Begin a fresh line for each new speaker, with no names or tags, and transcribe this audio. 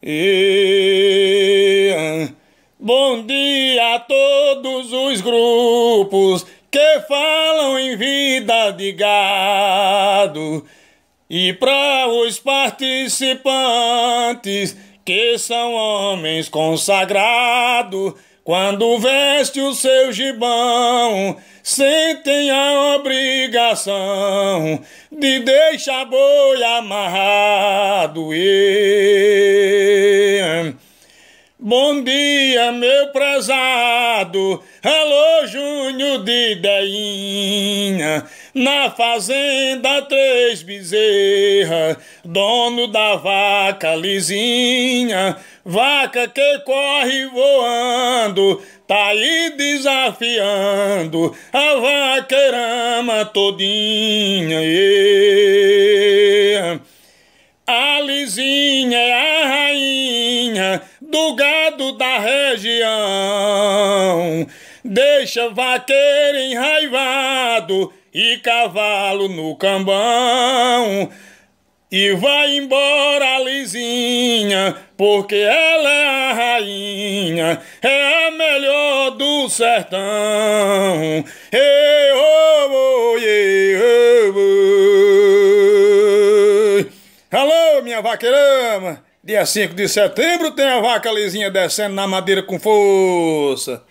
Ah, bom dia a todos os grupos que falam em vida de gado e para os participantes que são homens consagrados. Quando veste o seu gibão, sentem a obrigação de deixar boi amarrado. E... Bom dia, meu prezado. Alô, Júnior de Deinha. Na fazenda Três Bezerra, dono da vaca lisinha. Vaca que corre voando, tá aí desafiando a vaquerama todinha. Yeah. do gado da região. Deixa vaqueiro enraivado e cavalo no cambão. E vai embora, Lizinha, porque ela é a rainha, é a melhor do sertão. Ei, oh, oh, ei, oh, oh. Alô, minha vaqueirama! Dia 5 de setembro tem a vaca lisinha descendo na madeira com força.